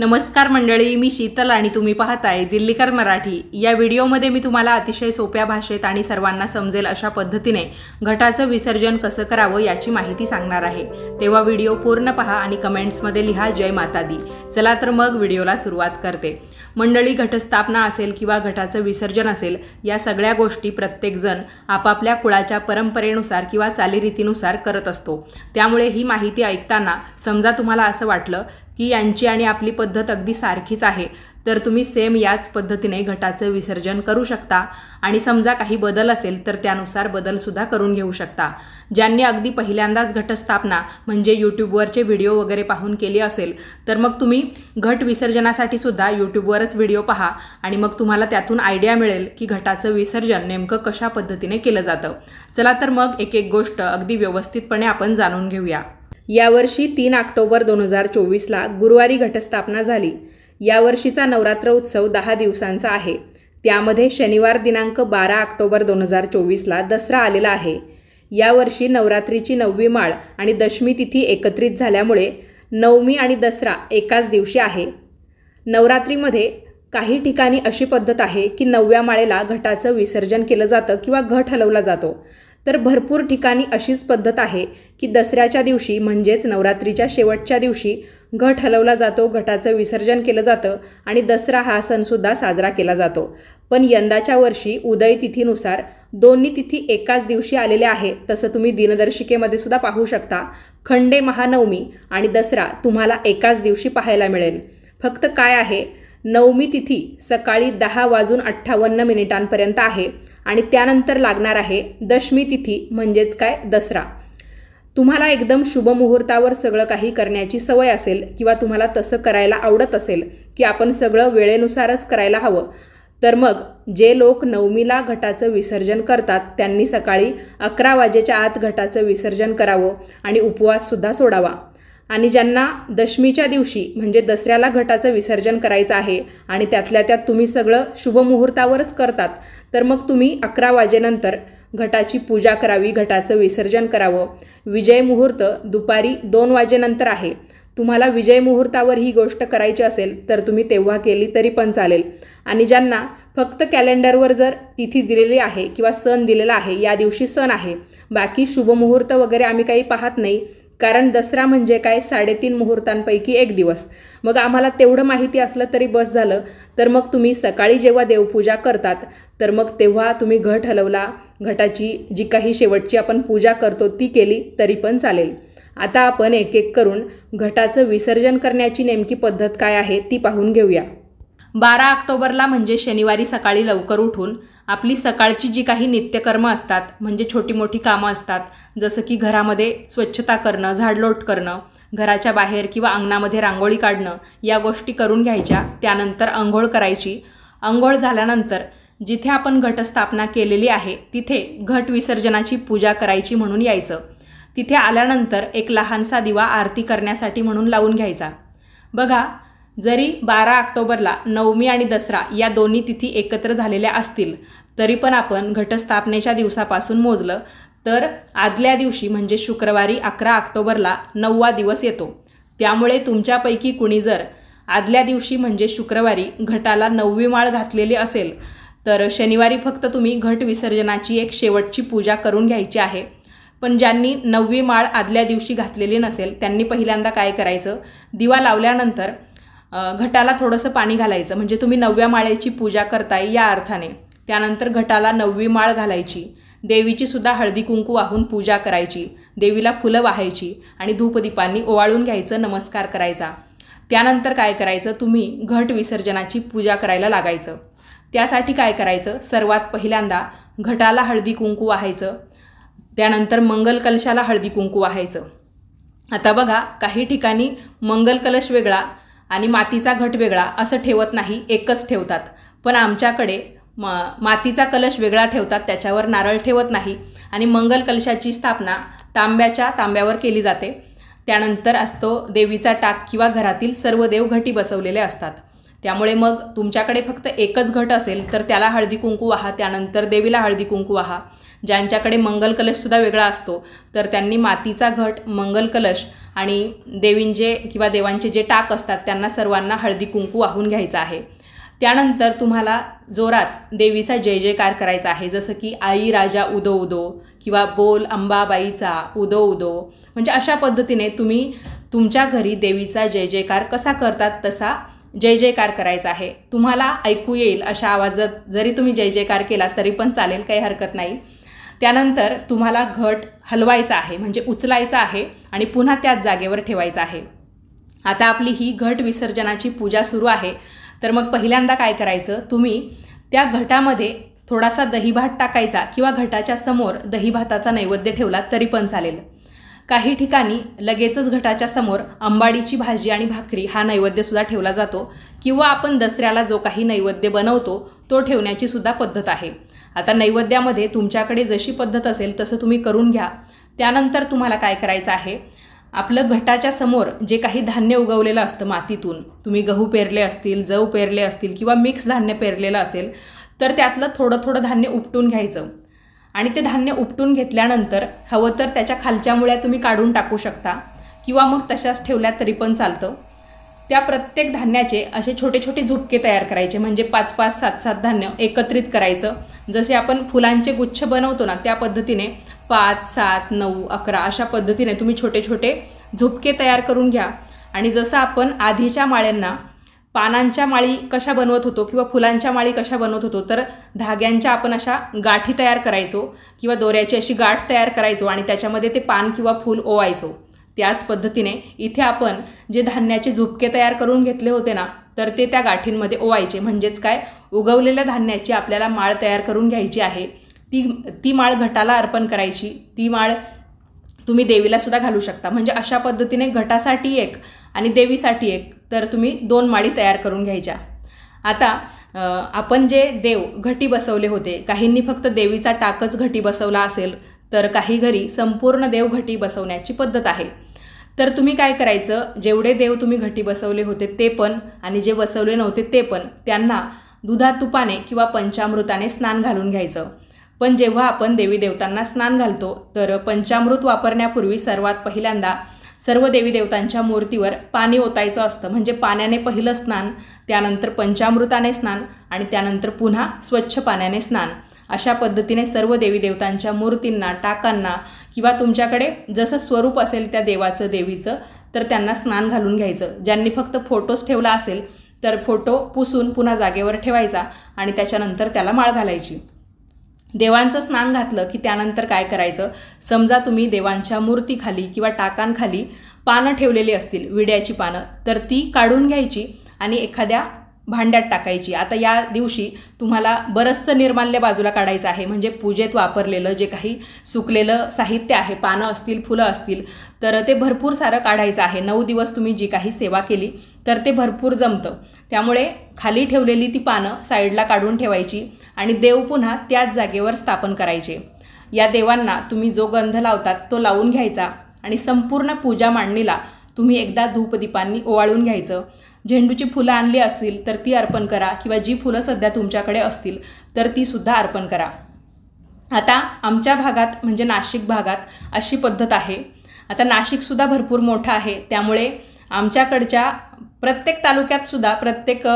नमस्कार मंडळी मी शीतल आणि तुम्ही पाहताय दिल्लीकर मराठी या व्हिडिओमध्ये मी तुम्हाला अतिशय सोप्या भाषेत आणि सर्वांना समजेल अशा पद्धतीने घटाचं विसर्जन कसं करावं याची माहिती सांगणार आहे तेव्हा व्हिडिओ पूर्ण पहा आणि कमेंट्समध्ये लिहा जय माता दी चला तर मग व्हिडिओला सुरुवात करते मंडळी घटस्थापना असेल किंवा घटाचं विसर्जन असेल या सगळ्या गोष्टी प्रत्येकजण आपापल्या कुळाच्या परंपरेनुसार किंवा चालीरीतीनुसार करत असतो त्यामुळे ही माहिती ऐकताना समजा तुम्हाला असं वाटलं की यांची आणि आपली पद्धत अगदी सारखीच आहे तर तुम्ही सेम याच पद्धतीने घटाचं विसर्जन करू शकता आणि समजा काही बदल असेल तर त्यानुसार बदलसुद्धा करून घेऊ शकता ज्यांनी अगदी पहिल्यांदाच घटस्थापना म्हणजे यूट्यूबवरचे व्हिडिओ वगैरे पाहून केली असेल तर मग तुम्ही घट विसर्जनासाठी सुद्धा यूट्यूबवरच व्हिडिओ पहा आणि मग तुम्हाला त्यातून आयडिया मिळेल की घटाचं विसर्जन नेमकं कशा पद्धतीने केलं जातं चला तर मग एक एक गोष्ट अगदी व्यवस्थितपणे आपण जाणून घेऊया यावर्षी तीन ऑक्टोबर दोन हजार चोवीसला गुरुवारी घटस्थापना झाली यावर्षीचा नवरात्र उत्सव दहा दिवसांचा आहे त्यामध्ये शनिवार दिनांक बारा ऑक्टोबर दोन हजार चोवीसला दसरा आलेला आहे यावर्षी नवरात्रीची नववी माळ आणि दशमी तिथी एकत्रित झाल्यामुळे नवमी आणि दसरा एकाच दिवशी आहे नवरात्रीमध्ये काही ठिकाणी अशी पद्धत आहे की नवव्या माळेला घटाचं विसर्जन केलं जातं किंवा घट हलवला जातो तर भरपूर ठिकाणी अशीच पद्धत आहे की दसऱ्याच्या दिवशी म्हणजेच नवरात्रीच्या शेवटच्या दिवशी घट हलवला जातो घटाचं विसर्जन केलं जातं आणि दसरा हा सणसुद्धा साजरा केला जातो पण यंदाच्या वर्षी उदय तिथीनुसार दोन्ही तिथी एकाच दिवशी आलेल्या आहे तसं तुम्ही दिनदर्शिकेमध्ये सुद्धा पाहू शकता खंडे महानवमी आणि दसरा तुम्हाला एकाच दिवशी पाहायला मिळेल फक्त काय आहे नवमी तिथी सकाळी दहा वाजून अठ्ठावन्न मिनिटांपर्यंत आहे आणि त्यानंतर लागणार आहे दशमी तिथी म्हणजेच काय दसरा तुम्हाला एकदम शुभ मुहूर्तावर सगळं काही करण्याची सवय असेल किंवा तुम्हाला तसं करायला आवडत असेल की आपण सगळं वेळेनुसारच करायला हवं तर मग जे लोक नवमीला घटाचं विसर्जन करतात त्यांनी सकाळी अकरा वाजेच्या आत घटाचं विसर्जन करावं आणि उपवाससुद्धा सोडावा आणि ज्यांना दशमीच्या दिवशी म्हणजे दसऱ्याला घटाचं विसर्जन करायचं आहे आणि त्यातल्या त्यात तुम्ही सगळं शुभमुहूर्तावरच करतात तर मग तुम्ही अकरा वाजेनंतर घटाची पूजा करावी घटाचं विसर्जन करावं विजय मुहूर्त दुपारी दोन वाजेनंतर आहे तुम्हाला विजय मुहूर्तावर ही गोष्ट करायची असेल तर तुम्ही तेव्हा केली तरी पण चालेल आणि ज्यांना फक्त कॅलेंडरवर जर तिथी दिलेली आहे किंवा सण दिलेला आहे या दिवशी सण आहे बाकी शुभमुहूर्त वगैरे आम्ही काही पाहत नाही कारण दसरा म्हणजे काय साडेतीन मुहूर्तांपैकी एक दिवस मग आम्हाला तेवढं माहिती असलं तरी बस झालं तर मग तुम्ही सकाळी जेव्हा देवपूजा करतात तर मग तेव्हा तुम्ही घट हलवला घटाची जी काही शेवटची आपण पूजा करतो ती केली तरी पण चालेल आता आपण एक एक करून घटाचं विसर्जन करण्याची नेमकी पद्धत काय आहे ती पाहून घेऊया बारा ऑक्टोबरला म्हणजे शनिवारी सकाळी लवकर उठून आपली सकाळची जी काही नित्यकर्म असतात म्हणजे छोटी मोठी कामं असतात जसं की घरामध्ये स्वच्छता करणं झाडलोट करणं घराच्या बाहेर किंवा अंगणामध्ये रांगोळी काढणं या गोष्टी करून घ्यायच्या त्यानंतर अंघोळ करायची अंघोळ झाल्यानंतर जिथे आपण घटस्थापना केलेली आहे तिथे घट विसर्जनाची पूजा करायची म्हणून यायचं तिथे आल्यानंतर एक लहानसा दिवा आरती करण्यासाठी म्हणून लावून घ्यायचा बघा जरी बारा ऑक्टोबरला नवमी आणि दसरा या दोन्ही तिथी एकत्र झालेल्या असतील तरी पण आपण घटस्थापनेच्या दिवसापासून मोजलं तर आदल्या दिवशी म्हणजे शुक्रवारी अकरा ऑक्टोबरला नववा दिवस येतो त्यामुळे तुमच्यापैकी कुणी जर आदल्या दिवशी म्हणजे शुक्रवारी घटाला नववी माळ घातलेली असेल तर शनिवारी फक्त तुम्ही घट विसर्जनाची एक शेवटची पूजा करून घ्यायची आहे पण ज्यांनी नववी माळ आदल्या दिवशी घातलेली नसेल त्यांनी पहिल्यांदा काय करायचं दिवा लावल्यानंतर घटाला थोडंसं पाणी घालायचं म्हणजे तुम्ही नवव्या माळेची पूजा करताय या अर्थाने त्यानंतर घटाला नववी माळ घालायची देवीची सुद्धा हळदी कुंकू वाहून पूजा करायची देवीला फुलं वाहायची आणि धूपदीपांनी ओवाळून घ्यायचं नमस्कार करायचा त्यानंतर काय करायचं तुम्ही घट विसर्जनाची पूजा करायला लागायचं त्यासाठी काय करायचं सर्वात पहिल्यांदा घटाला हळदी कुंकू वाहायचं त्यानंतर मंगल कलशाला हळदी कुंकू वाहायचं आता बघा काही ठिकाणी मंगल कलश वेगळा आणि मातीचा घट वेगळा असं ठेवत नाही एकच ठेवतात पण आमच्याकडे म मातीचा कलश वेगळा ठेवतात त्याच्यावर नारळ ठेवत नाही आणि मंगल कलशाची स्थापना तांब्याच्या तांब्यावर केली जाते त्यानंतर असतो देवीचा टाक किंवा घरातील सर्व देव घटी बसवलेले असतात त्यामुळे मग तुमच्याकडे फक्त एकच घट असेल तर त्याला हळदी कुंकू वाहा त्यानंतर देवीला हळदी कुंकू वाहा ज्यांच्याकडे मंगल कलशसुद्धा वेगळा असतो तर त्यांनी मातीचा घट मंगल कलश आणि देवींचे किंवा देवांचे जे टाक असतात त्यांना सर्वांना हळदी कुंकू वाहून घ्यायचं आहे त्यानंतर तुम्हाला जोरात देवीचा जय जयकार करायचा आहे जसं की आई राजा उदो उदो किंवा बोल अंबाबाईचा उदो उदो म्हणजे अशा पद्धतीने तुम्ही तुमच्या घरी देवीचा जय जयकार कसा करतात तसा जय जयकार करायचा आहे तुम्हाला ऐकू येईल अशा आवाजात जरी तुम्ही जय जयकार केला तरी पण चालेल काही हरकत नाही त्यानंतर तुम्हाला घट हलवायचा आहे म्हणजे उचलायचा आहे आणि पुन्हा त्याच जागेवर ठेवायचा आहे आता आपली ही घट विसर्जनाची पूजा सुरू आहे तर मग पहिल्यांदा काय करायचं तुम्ही त्या घटामध्ये थोडासा दहीभात टाकायचा किंवा घटाच्या समोर दहीभाताचा नैवेद्य ठेवला तरी पण चालेल काही ठिकाणी लगेचच घटाच्या समोर अंबाडीची भाजी आणि भाकरी हा नैवेद्यसुद्धा ठेवला जातो किंवा आपण दसऱ्याला जो काही नैवेद्य बनवतो तो ठेवण्याची सुद्धा पद्धत आहे आता नैवेद्यामध्ये तुमच्याकडे जशी पद्धत असेल तसं तुम्ही करून घ्या त्यानंतर तुम्हाला काय करायचं आहे आपलं घटाच्या समोर जे काही धान्य उगवलेलं असतं मातीतून तुम्ही गहू पेरले असतील जव पेरले असतील किंवा मिक्स धान्य पेरलेलं असेल तर त्यातलं थोडं थोडं धान्य उपटून घ्यायचं आणि ते धान्य उपटून घेतल्यानंतर हवं तर त्याच्या खालच्या मुळ्या तुम्ही काढून टाकू शकता किंवा मग तशाच ठेवल्या तरी पण चालतं त्या प्रत्येक धान्याचे असे छोटे छोटे झुटके तयार करायचे म्हणजे पाच पाच सात सात धान्य एकत्रित करायचं जसे आपण फुलांचे गुच्छ बनवतो ना त्या पद्धतीने पाच सात नऊ अकरा अशा पद्धतीने तुम्ही छोटे छोटे झुपके तयार करून घ्या आणि जसं आपण आधीच्या माळ्यांना पानांच्या माळी कशा बनवत होतो किंवा फुलांच्या माळी कशा बनवत होतो तर धाग्यांच्या आपण अशा गाठी तयार करायचो किंवा दोऱ्याची अशी गाठ तयार करायचो आणि त्याच्यामध्ये ते पान किंवा फूल ओवायचो त्याच पद्धतीने इथे आपण जे धान्याचे झुपके तयार करून घेतले होते ना तर ते त्या गाठींमध्ये ओवायचे म्हणजेच काय उगवलेल्या धान्याची आपल्याला माळ तयार करून घ्यायची आहे ती ती माळ घटाला अर्पण करायची ती माळ तुम्ही देवीला सुद्धा घालू शकता म्हणजे अशा पद्धतीने घटासाठी एक आणि देवीसाठी एक तर तुम्ही दोन माळी तयार करून घ्यायच्या आता आपण जे देव घटी बसवले होते काहींनी फक्त देवीचा टाकच घटी बसवला असेल तर काही घरी संपूर्ण देव घटी बसवण्याची पद्धत आहे तर तुम्ही काय करायचं जेवढे देव तुम्ही घटी बसवले होते ते पण आणि जे बसवले नव्हते ते पण त्यांना दुधा तुपाने किंवा पंचामृताने स्नान घालून घ्यायचं पण जेव्हा आपण देवी देवतांना स्नान घालतो तर पंचामृत वापरण्यापूर्वी सर्वात पहिल्यांदा सर्व देवी देवतांच्या मूर्तीवर पाणी ओतायचं असतं म्हणजे पाण्याने पहिलं स्नान त्यानंतर पंचामृताने स्नान आणि त्यानंतर पुन्हा स्वच्छ पाण्याने स्नान अशा पद्धतीने सर्व देवी देवतांच्या मूर्तींना टाकांना किंवा तुमच्याकडे जसं स्वरूप असेल त्या देवाचं देवीचं तर त्यांना स्नान घालून घ्यायचं ज्यांनी फक्त फोटोज ठेवला असेल तर फोटो पुसून पुन्हा जागेवर ठेवायचा आणि त्याच्यानंतर त्याला माळ घालायची देवांचं स्नान घातलं की त्यानंतर काय करायचं समजा तुम्ही देवांच्या मूर्तीखाली किंवा टाकांखाली पानं ठेवलेली असतील विड्याची पानं तर ती काढून घ्यायची आणि एखाद्या भांड्यात टाकायची आता या दिवशी तुम्हाला बरंचसं निर्माल्य बाजूला काढायचं आहे म्हणजे पूजेत वापरलेलं जे काही सुकलेलं साहित्य आहे पानं असतील फुलं असतील तर ते भरपूर सारं काढायचं आहे नऊ दिवस तुम्ही जी काही सेवा केली तर ते भरपूर जमतं त्यामुळे खाली ठेवलेली ती पानं साईडला काढून ठेवायची आणि देव पुन्हा त्याच जागेवर स्थापन करायचे या देवांना तुम्ही जो गंध लावतात तो लावून घ्यायचा आणि संपूर्ण पूजा मांडणीला तुम्ही एकदा धूपदीपांनी ओवाळून घ्यायचं झेंडूची फुलं आणली असतील तर ती अर्पण करा किंवा जी फुलं सध्या तुमच्याकडे असतील तर तीसुद्धा अर्पण करा आता आमच्या भागात म्हणजे नाशिक भागात अशी पद्धत आहे आता नाशिकसुद्धा भरपूर मोठा आहे त्यामुळे आमच्याकडच्या प्रत्येक तालुक्यातसुद्धा प्रत्येक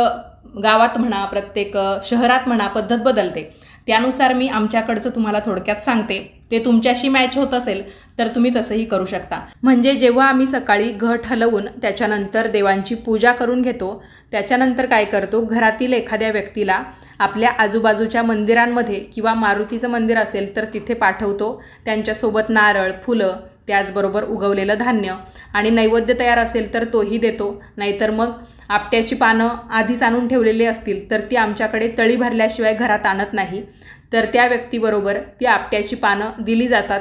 गावात म्हणा प्रत्येक शहरात म्हणा पद्धत बदलते त्यानुसार मी आमच्याकडचं तुम्हाला थोडक्यात सांगते ते तुमच्याशी मॅच होत असेल तर तुम्ही तसंही करू शकता म्हणजे जेव्हा आम्ही सकाळी घट हलवून त्याच्यानंतर देवांची पूजा करून घेतो त्याच्यानंतर काय करतो घरातील एखाद्या व्यक्तीला आपल्या आजूबाजूच्या मंदिरांमध्ये किंवा मारुतीचं मंदिर असेल तर तिथे पाठवतो त्यांच्यासोबत नारळ फुलं त्याचबरोबर उगवलेलं धान्य आणि नैवेद्य तयार असेल तर तोही देतो नाहीतर मग आपट्याची पानं आधीच आणून ठेवलेली असतील तर ती आमच्याकडे तळी भरल्याशिवाय घरात आणत नाही तर त्या व्यक्तीबरोबर ती आपट्याची पानं दिली जातात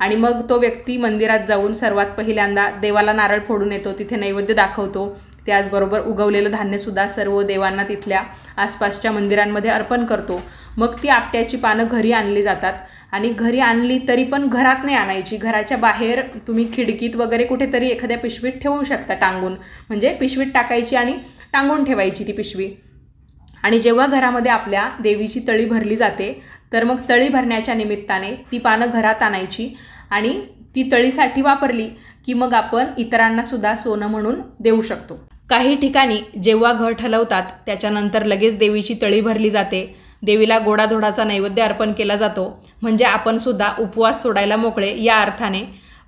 आणि मग तो व्यक्ती मंदिरात जाऊन सर्वात पहिल्यांदा देवाला नारळ फोडून येतो तिथे नैवेद्य दाखवतो त्याचबरोबर उगवलेलं धान्यसुद्धा सर्व देवांना तिथल्या आसपासच्या मंदिरांमध्ये अर्पण करतो मग ती आपट्याची पानं घरी आणली जातात आणि घरी आणली तरी पण घरात नाही आणायची घराच्या बाहेर तुम्ही खिडकीत वगैरे कुठेतरी एखाद्या पिशवीत ठेवू शकता टांगून म्हणजे पिशवीत टाकायची आणि टांगून ठेवायची ती पिशवी आणि जेव्हा घरामध्ये आपल्या देवीची तळी भरली जाते तर मग तळी भरण्याच्या निमित्ताने ती पानं घरात आणायची आणि ती तळीसाठी वापरली की मग आपण इतरांनासुद्धा सोनं म्हणून देऊ शकतो काही ठिकाणी जेव्हा घर ठलवतात त्याच्यानंतर लगेच देवीची तळी भरली जाते देवीला गोडाधोडाचा नैवेद्य अर्पण केला जातो म्हणजे आपण सुद्धा उपवास सोडायला मोकळे या अर्थाने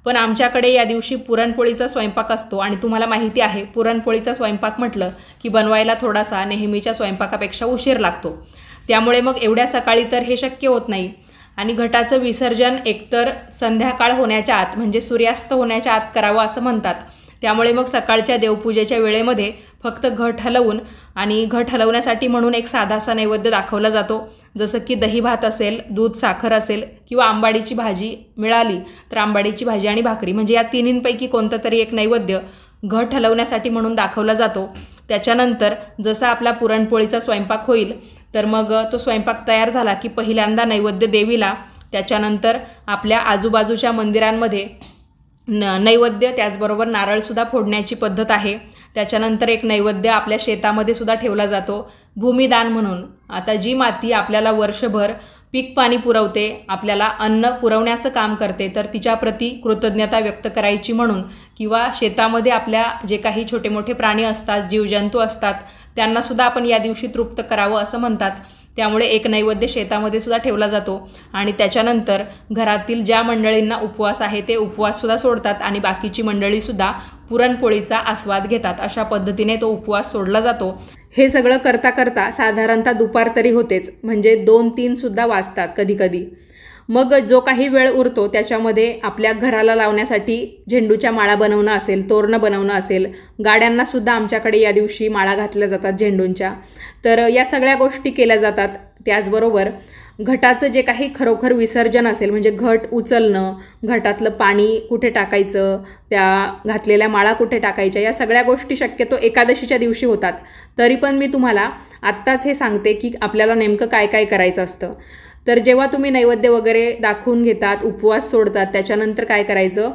पण आमच्याकडे या दिवशी पुरणपोळीचा स्वयंपाक असतो आणि तुम्हाला माहिती आहे पुरणपोळीचा स्वयंपाक म्हटलं की बनवायला थोडासा नेहमीच्या स्वयंपाकापेक्षा उशीर लागतो त्यामुळे मग एवढ्या सकाळी तर हे शक्य होत नाही आणि घटाचं विसर्जन एकतर संध्याकाळ होण्याच्या आत म्हणजे सूर्यास्त होण्याच्या आत करावं असं म्हणतात त्यामुळे मग सकाळच्या देवपूजेच्या वेळेमध्ये फक्त घट हलवून आणि घट हलवण्यासाठी म्हणून एक साधासा नैवेद्य दाखवला जातो जसं की दही भात असेल दूध साखर असेल किंवा आंबाडीची भाजी मिळाली तर आंबाडीची भाजी आणि भाकरी म्हणजे या तिन्हींपैकी कोणतं तरी एक नैवेद्य घट हलवण्यासाठी म्हणून दाखवला जातो त्याच्यानंतर जसा आपला पुरणपोळीचा स्वयंपाक होईल तर मग तो स्वयंपाक तयार झाला की पहिल्यांदा नैवेद्य देवीला त्याच्यानंतर आपल्या आजूबाजूच्या मंदिरांमध्ये न नैवेद्य त्याचबरोबर नारळसुद्धा फोडण्याची पद्धत आहे त्याच्यानंतर एक नैवेद्य आपल्या शेतामध्ये सुद्धा ठेवला जातो भूमिदान म्हणून आता जी माती आपल्याला वर्षभर पीक पाणी पुरवते आपल्याला अन्न पुरवण्याचं काम करते तर तिच्याप्रती कृतज्ञता व्यक्त करायची म्हणून किंवा शेतामध्ये आपल्या जे काही छोटे मोठे प्राणी असतात जीवजंतू असतात त्यांनासुद्धा आपण या दिवशी तृप्त करावं असं म्हणतात त्यामुळे एक नैवेद्य शेतामध्ये सुद्धा ठेवला जातो आणि त्याच्यानंतर घरातील ज्या मंडळींना उपवास आहे ते उपवाससुद्धा सोडतात आणि बाकीची मंडळीसुद्धा पुरणपोळीचा आस्वाद घेतात अशा पद्धतीने तो उपवास सोडला जातो हे सगळं करता करता साधारणतः दुपार तरी होतेच म्हणजे दोन तीनसुद्धा वाजतात कधीकधी मग जो काही वेळ उरतो त्याच्यामध्ये आपल्या घराला लावण्यासाठी झेंडूच्या माळा बनवणं असेल तोरणं बनवणं असेल गाड्यांनासुद्धा आमच्याकडे या दिवशी माळा घातल्या जातात झेंडूंच्या तर या सगळ्या गोष्टी केल्या जातात त्याचबरोबर घटाचं जे काही खरोखर विसर्जन असेल म्हणजे घट उचलणं घटातलं पाणी कुठे टाकायचं त्या घातलेल्या माळा कुठे टाकायच्या या सगळ्या गोष्टी शक्यतो एकादशीच्या दिवशी होतात तरी पण मी तुम्हाला आत्ताच हे सांगते की आपल्याला नेमकं काय काय करायचं असतं तर जेव्हा तुम्ही नैवेद्य वगैरे दाखवून घेतात उपवास सोडतात त्याच्यानंतर काय करायचं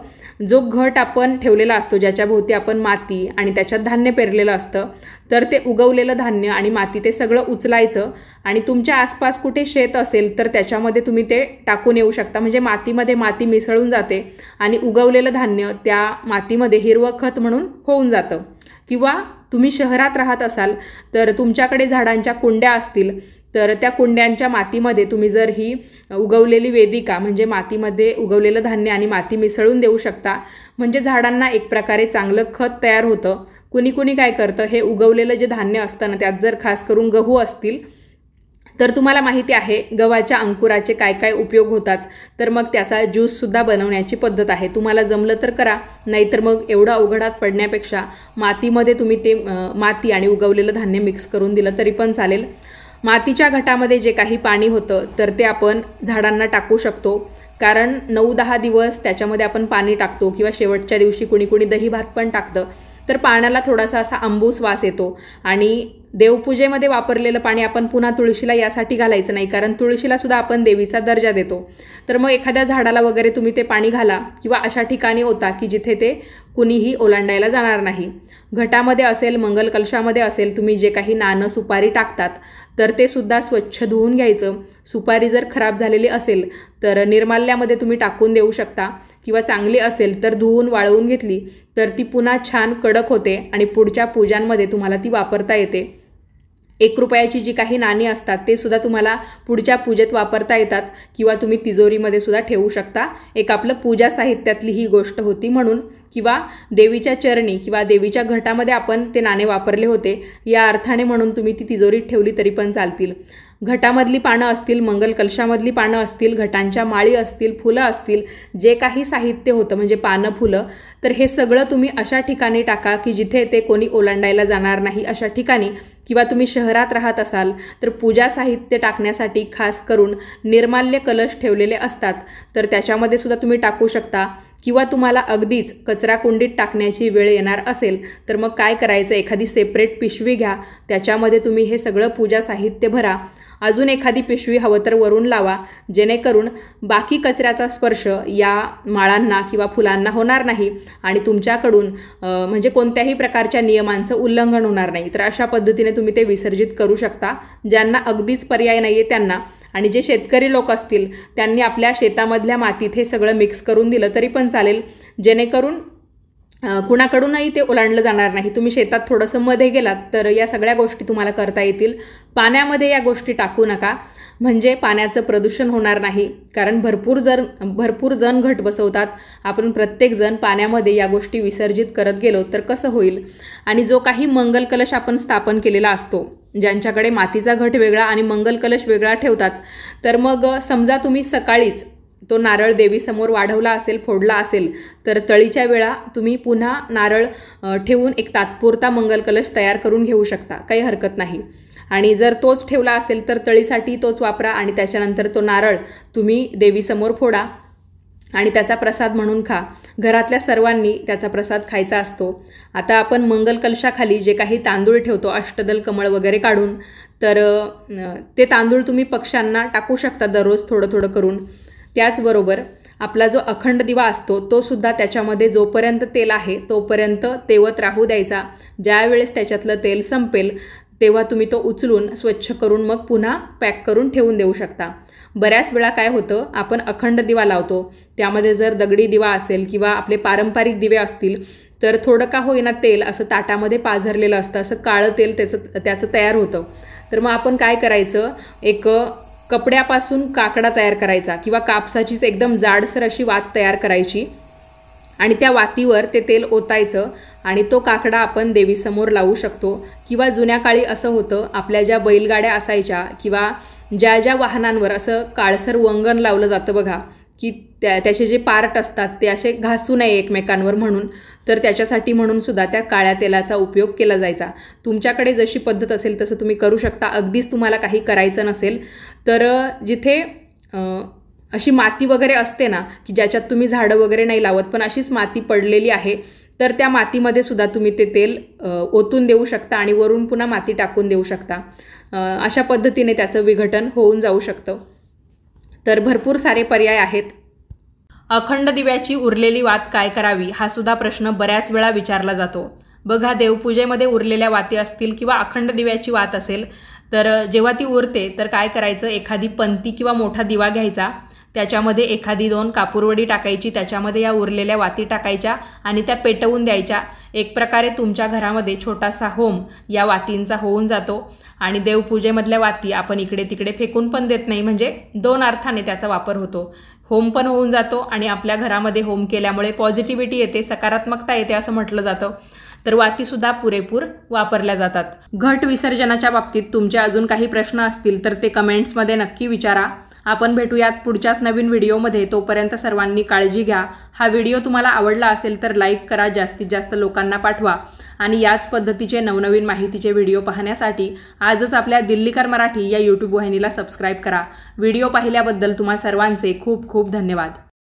जो घट आपण ठेवलेला असतो ज्याच्या भोवती आपण माती आणि त्याच्यात धान्य पेरलेलं असतं तर ते उगवलेलं धान्य आणि माती ते सगळं उचलायचं आणि तुमच्या आसपास कुठे शेत असेल तर त्याच्यामध्ये तुम्ही ते टाकून येऊ शकता म्हणजे मातीमध्ये माती मिसळून जाते आणि उगवलेलं धान्य त्या मातीमध्ये हिरवं खत म्हणून होऊन जातं किंवा तुम्ही शहरात राहत असाल तर तुमच्याकडे झाडांच्या कुंड्या असतील तर त्या कुंड्यांच्या मातीमध्ये तुम्ही जर ही उगवलेली वेदिका म्हणजे मातीमध्ये उगवलेलं धान्य आणि माती मिसळून देऊ शकता म्हणजे झाडांना एक प्रकारे चांगलं खत तयार होतं कुणी कुणी काय करतं हे उगवलेलं जे धान्य असतं ना त्यात जर खास करून गहू असतील तर तुम्हाला माहिती आहे गव्हाच्या अंकुराचे काय काय उपयोग होतात तर मग त्याचा ज्यूससुद्धा बनवण्याची पद्धत आहे तुम्हाला जमलं तर करा नाहीतर मग एवढं अवघडात पडण्यापेक्षा मातीमध्ये तुम्ही ते माती आणि उगवलेलं धान्य मिक्स करून दिलं तरी पण चालेल मातीच्या घटामध्ये जे काही पाणी होतं तर ते आपण झाडांना टाकू शकतो कारण नऊ दहा दिवस त्याच्यामध्ये आपण पाणी टाकतो किंवा शेवटच्या दिवशी कुणी कुणी दही भात पण टाकतं तर पाण्याला थोडासा असा आंबूस वास येतो आणि देवपूजेमध्ये वापरलेलं पाणी आपण पुन्हा तुळशीला यासाठी घालायचं नाही कारण तुळशीला सुद्धा आपण देवीचा दर्जा देतो तर मग एखाद्या झाडाला वगैरे तुम्ही ते पाणी घाला किंवा अशा ठिकाणी होता की जिथे ते कुणीही ओलांडायला जाणार नाही घटामध्ये असेल मंगल कलशामध्ये असेल तुम्ही जे काही नाणं सुपारी टाकतात तर ते सुद्धा स्वच्छ धुवून घ्यायचं सुपारी जर खराब झालेली असेल तर निर्माल्यामध्ये तुम्ही टाकून देऊ शकता किंवा चांगली असेल तर धुवून वाळवून घेतली तर ती पुन्हा छान कडक होते आणि पुढच्या पूजांमध्ये तुम्हाला ती वापरता येते एक रुपयाची जी काही नाणी असतात ते सुद्धा तुम्हाला पुढच्या पूजेत वापरता येतात किंवा तुम्ही तिजोरीमध्ये सुद्धा ठेवू शकता एक आपलं पूजा साहित्यातली ही गोष्ट होती म्हणून किंवा देवीच्या चरणी किंवा देवीच्या घटामध्ये आपण ते नाणे वापरले होते या अर्थाने म्हणून तुम्ही ती तिजोरीत ठेवली तरी पण चालतील घटामधली पानं असतील मंगल कलशामधली पानं असतील घटांच्या माळी असतील फुलं असतील जे काही साहित्य होतं म्हणजे पानं फुलं तर हे सगळं तुम्ही अशा ठिकाणी टाका की जिथे ते कोणी ओलांडायला जाणार नाही अशा ठिकाणी किंवा तुम्ही शहरात राहत असाल तर पूजा साहित्य टाकण्यासाठी खास करून निर्माल्य कलश ठेवलेले असतात तर त्याच्यामध्ये सुद्धा तुम्ही टाकू शकता किंवा तुम्हाला अगदीच कचराकुंडीत टाकण्याची वेळ येणार असेल तर मग काय करायचं एखादी सेपरेट पिशवी घ्या त्याच्यामध्ये तुम्ही हे सगळं पूजा साहित्य भरा अजून एखादी पिशवी हवं तर वरून लावा जेणेकरून बाकी कचऱ्याचा स्पर्श या माळांना किंवा फुलांना होणार नाही आणि तुमच्याकडून म्हणजे कोणत्याही प्रकारच्या नियमांचं उल्लंघन होणार नाही तर अशा पद्धतीने तुम्ही ते विसर्जित करू शकता ज्यांना अगदीच पर्याय नाही आहे त्यांना आणि जे शेतकरी लोक असतील त्यांनी आपल्या शेतामधल्या मातीत हे सगळं मिक्स करून दिलं तरी पण चालेल जेणेकरून कुणाकडूनही ते ओलांडलं जाणार नाही तुम्ही शेतात थोडंसं मध्ये गेलात तर या सगळ्या गोष्टी तुम्हाला करता येतील पाण्यामध्ये या गोष्टी टाकू नका म्हणजे पाण्याचं प्रदूषण होणार नाही कारण भरपूर जर भरपूर जण घट बसवतात आपण प्रत्येकजण पाण्यामध्ये या गोष्टी विसर्जित करत गेलो तर कसं होईल आणि जो काही मंगल कलश आपण स्थापन केलेला असतो ज्यांच्याकडे मातीचा घट वेगळा आणि मंगल कलश वेगळा ठेवतात तर मग समजा तुम्ही सकाळीच तो नारळ देवीसमोर वाढवला असेल फोडला असेल तर तळीच्या वेळा तुम्ही पुन्हा नारळ ठेवून एक तात्पुरता मंगल कलश तयार करून घेऊ शकता काही हरकत नाही आणि जर तोच ठेवला असेल तर तळीसाठी तोच वापरा आणि त्याच्यानंतर तो नारळ तुम्ही देवीसमोर फोडा आणि त्याचा प्रसाद म्हणून खा घरातल्या सर्वांनी त्याचा प्रसाद खायचा असतो आता आपण मंगल कलशाखाली जे काही तांदूळ ठेवतो अष्टदल कमळ वगैरे काढून तर ते तांदूळ तुम्ही पक्ष्यांना टाकू शकता दररोज थोडं थोडं करून त्याचबरोबर आपला जो अखंड दिवा असतो तो सुद्धा त्याच्यामध्ये जोपर्यंत तेल आहे तोपर्यंत तेवत राहू द्यायचा ज्यावेळेस त्याच्यातलं तेल संपेल तेव्हा तुम्ही तो उचलून स्वच्छ करून मग पुन्हा पॅक करून ठेवून देऊ शकता बऱ्याच वेळा काय होतं आपण अखंड दिवा लावतो त्यामध्ये जर दगडी दिवा असेल किंवा आपले पारंपरिक दिवे असतील तर थोडं का होईना तेल असं ताटामध्ये पाझरलेलं असतं असं काळं तेल त्याचं त्याचं तयार होतं तर मग आपण काय करायचं एक कपड्यापासून काकडा तयार करायचा किंवा कापसाचीच एकदम जाडसर अशी वात तयार करायची आणि त्या वातीवर ते तेल ओतायचं आणि तो काकडा आपण देवीसमोर लावू शकतो किंवा जुन्या काळी असं होतं आपल्या ज्या बैलगाड्या असायच्या किंवा ज्या ज्या वाहनांवर असं काळसर वंगण लावलं जातं बघा की त्या त्याचे जे पार्ट असतात ते असे घासू नये एकमेकांवर म्हणून तर त्याच्यासाठी म्हणून सुद्धा त्या काळ्या तेलाचा उपयोग केला जायचा तुमच्याकडे जशी पद्धत असेल तसं तुम्ही करू शकता अगदीच तुम्हाला काही करायचं नसेल तर जिथे अशी माती वगैरे असते ना की ज्याच्यात तुम्ही झाडं वगैरे नाही लावत पण अशीच माती पडलेली आहे तर त्या मातीमध्ये सुद्धा तुम्ही ते तेल ओतून देऊ शकता आणि वरून पुन्हा माती टाकून देऊ शकता अशा पद्धतीने त्याचं विघटन होऊन जाऊ शकतं तर भरपूर सारे पर्याय आहेत अखंड दिव्याची उरलेली वात काय करावी हा सुद्धा प्रश्न बऱ्याच वेळा विचारला जातो बघा देवपूजेमध्ये उरलेल्या वाती असतील किंवा अखंड दिव्याची वात असेल तर जेव्हा ती उरते तर काय करायचं एखादी पंती किंवा मोठा दिवा घ्यायचा त्याच्यामध्ये एखादी दोन कापूरवडी टाकायची त्याच्यामध्ये या उरलेल्या वाती टाकायच्या आणि त्या पेटवून द्यायच्या एक प्रकारे तुमच्या घरामध्ये छोटासा होम या वातींचा होऊन जातो आणि देवपूजेमधल्या वाती आपण इकडे तिकडे फेकून पण देत नाही म्हणजे दोन अर्थाने त्याचा वापर होतो होम पण होऊन जातो आणि आपल्या घरामध्ये होम केल्यामुळे पॉझिटिव्हिटी येते सकारात्मकता येते असं म्हटलं जातं तर वातीसुद्धा पुरेपूर वापरल्या जातात घट विसर्जनाच्या बाबतीत तुमचे अजून काही प्रश्न असतील तर ते कमेंट्समध्ये नक्की विचारा आपण भेटूयात पुढच्याच नवीन व्हिडिओमध्ये तोपर्यंत सर्वांनी काळजी घ्या हा व्हिडिओ तुम्हाला आवडला असेल तर लाईक करा जास्तीत जास्त लोकांना पाठवा आणि याच पद्धतीचे नवनवीन माहितीचे व्हिडिओ पाहण्यासाठी आजच आपल्या दिल्लीकर मराठी या यूट्यूब वाहिनीला सबस्क्राईब करा व्हिडिओ पाहिल्याबद्दल तुम्हा सर्वांचे खूप खूप धन्यवाद